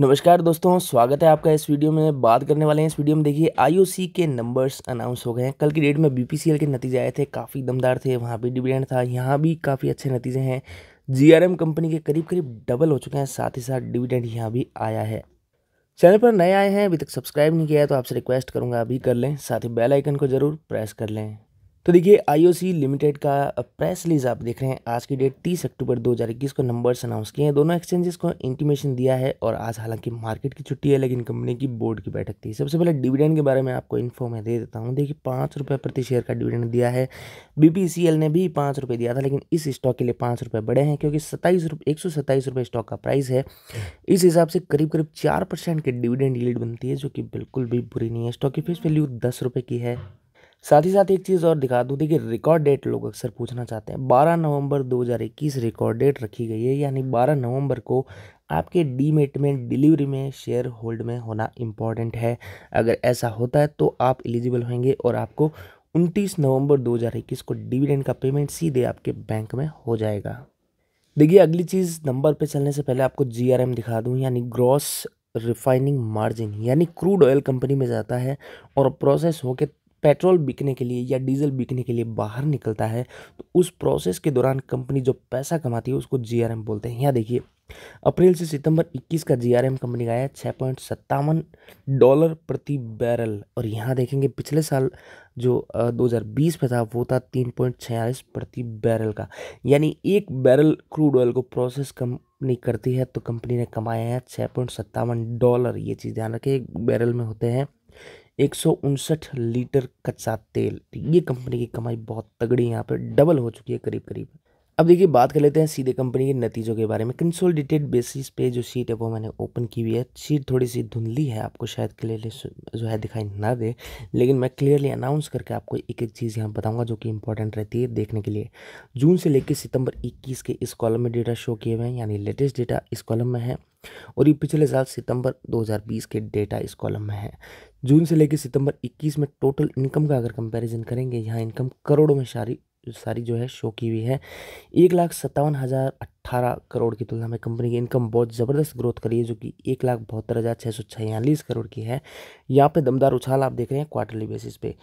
नमस्कार दोस्तों स्वागत है आपका इस वीडियो में बात करने वाले हैं इस वीडियो में देखिए आईओसी के नंबर्स अनाउंस हो गए हैं कल की डेट में बीपीसीएल के नतीजे आए थे काफ़ी दमदार थे वहाँ भी डिविडेंड था यहाँ भी काफ़ी अच्छे नतीजे हैं जीआरएम कंपनी के करीब करीब डबल हो चुके हैं साथ ही साथ डिविडेंड यहाँ भी आया है चैनल पर नए आए हैं अभी तक सब्सक्राइब नहीं किया है तो आपसे रिक्वेस्ट करूँगा अभी कर लें साथ ही बेलाइकन को ज़रूर प्रेस कर लें तो देखिए आईओसी लिमिटेड का प्रेस रिलीज आप देख रहे हैं आज की डेट 30 अक्टूबर 2021 को नंबर्स अनाउंस किए हैं दोनों एक्सचेंजेस को इंटीमेशन दिया है और आज हालांकि मार्केट की छुट्टी है लेकिन कंपनी की बोर्ड की बैठक थी सबसे पहले डिविडेंड के बारे में आपको इन्फो मैं दे देता हूँ देखिए पाँच रुपये प्रति शेयर का डिविडेंड दिया है बी ने भी पाँच रुपये दिया था लेकिन इस स्टॉक के लिए पाँच रुपये बड़े हैं क्योंकि सत्ताईस रुपये एक सौ सत्ताईस रुपये स्टॉक का प्राइस है इस हिसाब से करीब करीब चार परसेंट डिविडेंड यील्ड बनती है जो कि बिल्कुल भी बुरी नहीं है स्टॉक की फेस वैल्यू दस रुपये की है साथ ही साथ एक चीज़ और दिखा दूँ देखिए रिकॉर्ड डेट लोग अक्सर पूछना चाहते हैं 12 नवंबर 2021 रिकॉर्ड डेट रखी गई है यानी 12 नवंबर को आपके डीमेट में डिलीवरी में शेयर होल्ड में होना इम्पॉर्टेंट है अगर ऐसा होता है तो आप एलिजिबल होंगे और आपको 29 नवंबर 2021 को डिविडेंड का पेमेंट सीधे आपके बैंक में हो जाएगा देखिए अगली चीज़ नंबर पर चलने से पहले आपको जी दिखा दूँ यानी ग्रॉस रिफाइनिंग मार्जिन यानी क्रूड ऑयल कंपनी में जाता है और प्रोसेस होकर पेट्रोल बिकने के लिए या डीजल बिकने के लिए बाहर निकलता है तो उस प्रोसेस के दौरान कंपनी जो पैसा कमाती है उसको जीआरएम बोलते हैं यहाँ देखिए अप्रैल से सितंबर 21 का जीआरएम कंपनी का आया छः पॉइंट सत्तावन डॉलर प्रति बैरल और यहाँ देखेंगे पिछले साल जो 2020 में था वो था तीन पॉइंट छियालीस प्रति बैरल का यानी एक बैरल क्रूड ऑयल को प्रोसेस कंपनी करती है तो कंपनी ने कमाया है छः पॉइंट सत्तावन डॉलर ये चीज़ ध्यान रखें एक बैरल में होते हैं एक लीटर कच्चा तेल ये कंपनी की कमाई बहुत तगड़ी यहाँ पर डबल हो चुकी है करीब करीब अब देखिए बात कर लेते हैं सीधे कंपनी के नतीजों के बारे में कंसोलिडेटेड बेसिस पे जो सीट है वो मैंने ओपन की हुई है सीट थोड़ी सी धुंधली है आपको शायद क्लियरली जो है दिखाई ना दे लेकिन मैं क्लियरली अनाउंस करके आपको एक एक चीज़ यहाँ बताऊँगा जो कि इंपॉर्टेंट रहती है देखने के लिए जून से लेकर सितंबर इक्कीस के इस कॉलम में डेटा शो किए हुए हैं यानी लेटेस्ट डेटा इस कॉलम में है और ये पिछले साल सितंबर 2020 के डेटा इस कॉलम में है जून से लेकर सितंबर 21 में टोटल इनकम का अगर कंपैरिजन करेंगे यहाँ इनकम करोड़ों में सारी सारी जो है शो की हुई है एक लाख सत्तावन हज़ार अट्ठारह करोड़ की तुलना में कंपनी की इनकम बहुत ज़बरदस्त ग्रोथ करी है जो कि एक लाख बहत्तर हज़ार छः सौ छियालीस करोड़ की है यहाँ पे दमदार उछाल आप देख रहे हैं क्वार्टरली बेसिस पे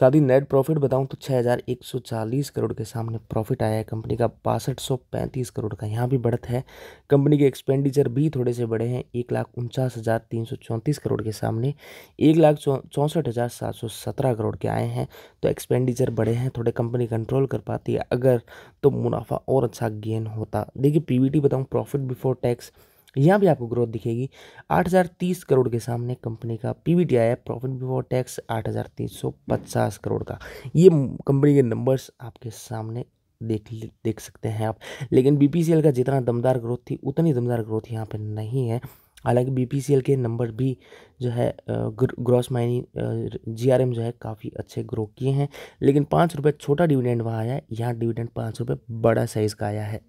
साथ ही नेट प्रॉफिट बताऊँ तो छः हज़ार एक सौ चालीस करोड़ के सामने प्रॉफिट आया है कंपनी का बासठ सौ पैंतीस करोड़ का यहाँ भी बढ़त है कंपनी के एक्सपेंडिचर भी थोड़े से बढ़े हैं एक लाख उनचास हज़ार तीन सौ चौंतीस करोड़ के सामने एक लाख चौंसठ हज़ार सात सौ सत्रह करोड़ के आए हैं तो एक्सपेंडिचर बढ़े हैं थोड़े कंपनी कंट्रोल कर पाती है अगर तो मुनाफा और अच्छा गेन होता देखिए टी बताऊँ प्रॉफिट बिफोर टैक्स यहाँ भी आपको ग्रोथ दिखेगी 8030 करोड़ के सामने कंपनी का टी आया प्रॉफिट बिफोर टैक्स 8350 करोड़ का ये कंपनी के नंबर्स आपके सामने देख देख सकते हैं आप लेकिन बीपीसीएल का जितना दमदार ग्रोथ थी उतनी दमदार ग्रोथ यहाँ पर नहीं है हालांकि बीपीसीएल के नंबर भी जो है ग्रॉस माइनिंग जीआरएम जो है काफ़ी अच्छे ग्रो किए हैं लेकिन पाँच रुपये छोटा डिविडेंड वहाँ आया है यहाँ डिविडेंड पाँच रुपये बड़ा साइज़ का आया है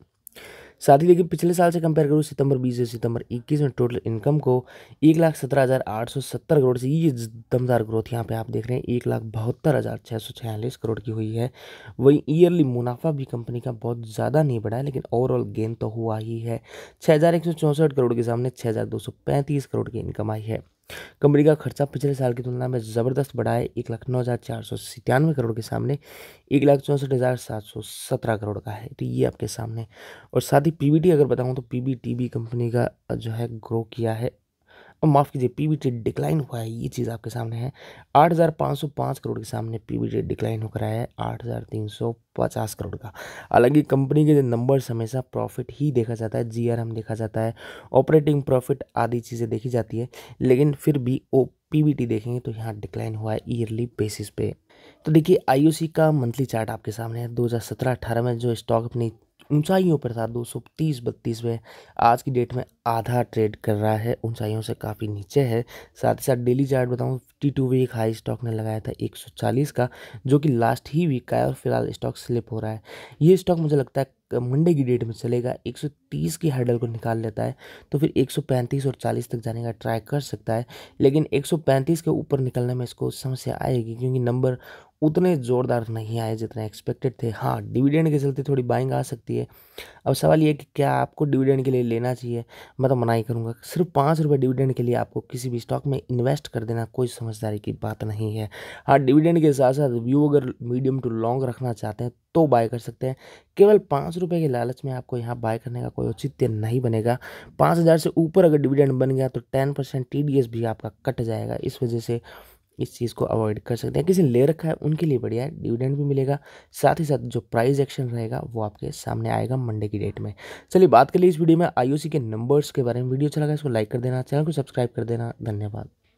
साथ ही देखिए पिछले साल से कंपेयर करूँ सितंबर 20 से सितंबर 21 में टोटल इनकम को एक लाख सत्रह हज़ार आठ सौ सत्तर करोड़ से ये दमदार ग्रोथ यहाँ पे आप देख रहे हैं एक लाख बहत्तर हज़ार छः सौ छियालीस करोड़ की हुई है वहीं ईयरली मुनाफा भी कंपनी का बहुत ज़्यादा नहीं बढ़ा है लेकिन ओवरऑल गेन तो हुआ ही है छः हज़ार एक सौ करोड़ के सामने छः हज़ार दो सौ पैंतीस करोड़ की इनकम आई है कंपनी का खर्चा पिछले साल की तुलना में ज़बरदस्त बढ़ा है एक लाख नौ हज़ार चार सौ सितानवे करोड़ के सामने एक लाख चौंसठ हज़ार सात सौ सत्रह करोड़ का है तो ये आपके सामने और साथ ही पीबीटी अगर बताऊँ तो पीबीटी भी कंपनी का जो है ग्रो किया है और माफ़ कीजिए पीबीटी डिक्लाइन हुआ है ये चीज़ आपके सामने है आठ हज़ार पाँच सौ पाँच करोड़ के सामने पीबीटी डिक्लाइन होकर आया है आठ हज़ार तीन सौ पचास करोड़ का हालांकि कंपनी के नंबर्स हमेशा प्रॉफिट ही देखा जाता है जी हम देखा जाता है ऑपरेटिंग प्रॉफिट आदि चीज़ें देखी जाती है लेकिन फिर भी ओ पी देखेंगे तो यहाँ डिक्लाइन हुआ है ईयरली बेसिस पे तो देखिए आई का मंथली चार्ट आपके सामने है दो हज़ार में जो स्टॉक अपनी ऊंचाइयों पर था दो सौ तीस बत्तीस में आज की डेट में आधा ट्रेड कर रहा है ऊंचाइयों से काफ़ी नीचे है साथ ही साथ डेली चार्ट बताऊँ fifty two week high stock ने लगाया था एक सौ चालीस का जो कि लास्ट ही वीक का है और फिलहाल स्टॉक स्लिप हो रहा है ये स्टॉक मुझे लगता है मंडे की डेट में चलेगा 130 की हर्डल को निकाल लेता है तो फिर 135 और 40 तक जाने का ट्राई कर सकता है लेकिन 135 के ऊपर निकलने में इसको समस्या आएगी क्योंकि नंबर उतने ज़ोरदार नहीं आए जितने एक्सपेक्टेड थे हाँ डिविडेंड के चलते थोड़ी बाइंग आ सकती है अब सवाल ये कि क्या आपको डिविडेंड के लिए लेना चाहिए मैं तो मना ही करूँगा सिर्फ पाँच रुपये डिविडेंड के लिए आपको किसी भी स्टॉक में इन्वेस्ट कर देना कोई समझदारी की बात नहीं है हाँ डिविडेंड के साथ साथ व्यू अगर मीडियम टू लॉन्ग रखना चाहते हैं तो बाय कर सकते हैं केवल पाँच रुपये के लालच में आपको यहाँ बाय करने का कोई औचित्य नहीं बनेगा पाँच हज़ार से ऊपर अगर डिविडेंड बन गया तो टेन परसेंट टी भी आपका कट जाएगा इस वजह से इस चीज़ को अवॉइड कर सकते हैं किसी ने ले रखा है उनके लिए बढ़िया है डिविडेंड भी मिलेगा साथ ही साथ जो प्राइस एक्शन रहेगा वो आपके सामने आएगा मंडे की डेट में चलिए बात कर ली इस वीडियो में आईओसी के नंबर्स के बारे में वीडियो चला अच्छा लगा इसको लाइक कर देना चैनल को सब्सक्राइब कर देना धन्यवाद